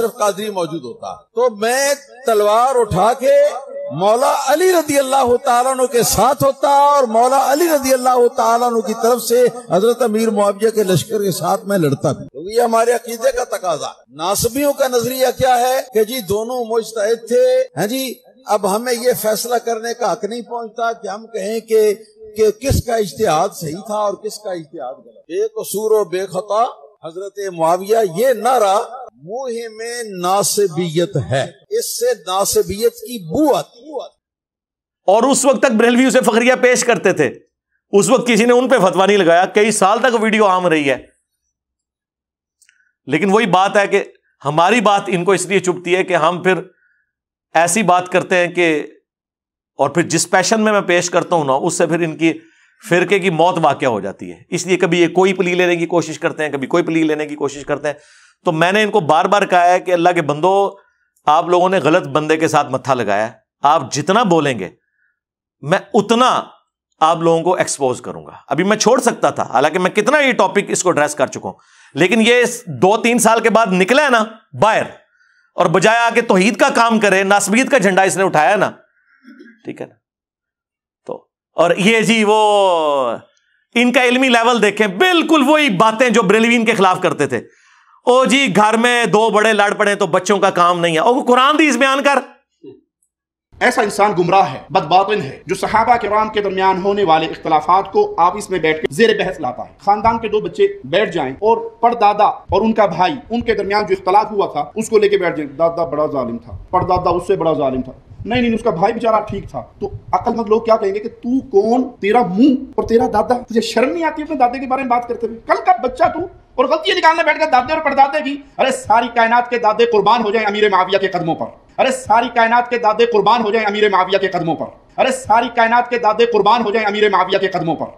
सिर्फ कादरी मौजूद होता तो मैं तलवार उठा के मौला अली रदी अल्लाह तु के साथ होता और मौला अली रदी अल्लाह तु की तरफ से हजरत अमीर मुआवजा के लश्कर के साथ मैं लड़ता भी तो ये हमारे अकीदे का तकाजा नासबियों का नजरिया क्या है कि जी दोनों मुश्तद थे हैं जी अब हमें ये फैसला करने का हक नहीं पहुंचता कि हम कहें कि कि किसका इश्तेहाद सही था और किसका इश्तेहाद गलत बेकसूर और बेखता हजरत मुआविया ये नारा मुंह में नासबियत है इससे नासबियत की बुअत और उस वक्त तक ब्रेलवी उसे फकरिया पेश करते थे उस वक्त किसी ने उन पर फतवा नहीं लगाया कई साल तक वीडियो आम रही है लेकिन वही बात है कि हमारी बात इनको इसलिए चुपती है कि हम फिर ऐसी बात करते हैं कि और फिर जिस पैशन में मैं पेश करता हूं ना उससे फिर इनकी फिरके की मौत वाक्य हो जाती है इसलिए कभी ये कोई प्ली लेने की कोशिश करते हैं कभी कोई प्ली लेने की कोशिश करते हैं तो मैंने इनको बार बार कहा है कि अल्लाह के बंदो आप लोगों ने गलत बंदे के साथ मत्था लगाया आप जितना बोलेंगे मैं उतना आप लोगों को एक्सपोज करूंगा अभी मैं छोड़ सकता था हालांकि मैं कितना ये टॉपिक इसको एड्रेस कर चुका हूं लेकिन ये दो तीन साल के बाद निकला है ना बाहर और बजाय आके तोहीद का काम करे नासबीद का झंडा इसने उठाया ना ठीक है ना और ये जी वो इनका इल्मी लेवल देखें बिल्कुल वही बातें जो ब्रिलवीन के खिलाफ करते थे ओ जी घर में दो बड़े लड़ पड़े तो बच्चों का काम नहीं है ओ कुरान दी इस बयान कर ऐसा इंसान गुमराह है बदबातिन है जो सहाबा के राम के दरमियान होने वाले इख्तलाफात को आपस में बैठ के जेर बहस लाता है खानदान के दो बच्चे बैठ जाएं और परदादा और उनका भाई उनके दरमियान जो इख्तलाफ हुआ था उसको लेके बैठ जाए दादा बड़ा जालिम था परदादा उससे बड़ा जालिम था नहीं नहीं उसका भाई बेचारा ठीक था तो अकलमंद लोग क्या कहेंगे कि तू कौन तेरा मुंह और तेरा दादा तुझे शर्म नहीं आती अपने दादे के बारे में बात करते हुए कल का बच्चा तू और गलती निकालने बैठ गया दादे और पड़दादे की अरे सारी कायनात के दादे कुर्बान हो जाए अमीर माविया के कदमों पर अरे सारी कायनात के दादे कुर्बान हो जाए अमीर माविया के कदमों पर अरे सारी कायनात के दादे कुर्बान हो जाए अमीर माविया के कदमों पर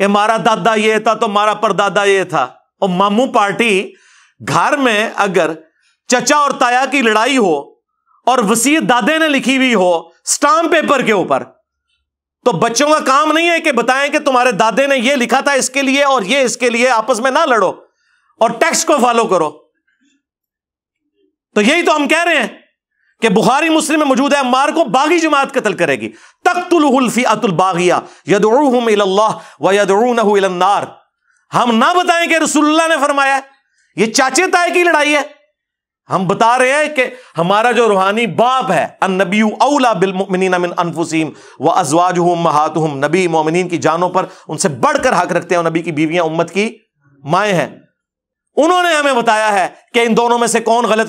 के मारा दादा ये था तो मारा परदादा ये था और मामू पार्टी घर में अगर चचा और ताया की लड़ाई हो और वसीयत दादे ने लिखी हुई हो स्टाम्प पेपर के ऊपर तो बच्चों का काम नहीं है कि बताएं कि तुम्हारे दादे ने यह लिखा था इसके लिए और यह इसके लिए आपस में ना लड़ो और टेक्स्ट को फॉलो करो तो यही तो हम कह रहे हैं कि बुखारी मुस्लिम में मौजूद है मार को बागी जमात कत्ल करेगी तख्तुल्फी अतुल बागिया यदुल्लाह व यदरू हम ना बताएं कि रसुल्ला ने फरमाया ये चाचे ताय की लड़ाई है हम बता रहे हैं कि हमारा जो रूहानी बाप है अनबी अवला बिलमिन अमिन अनफुसीम व अजवाज हम महात हम नबी मोमिन की जानों पर उनसे बढ़कर हक रखते हैं नबी की बीवियां उम्मत की माएँ हैं उन्होंने हमें बताया है कि इन दोनों में से कौन गलत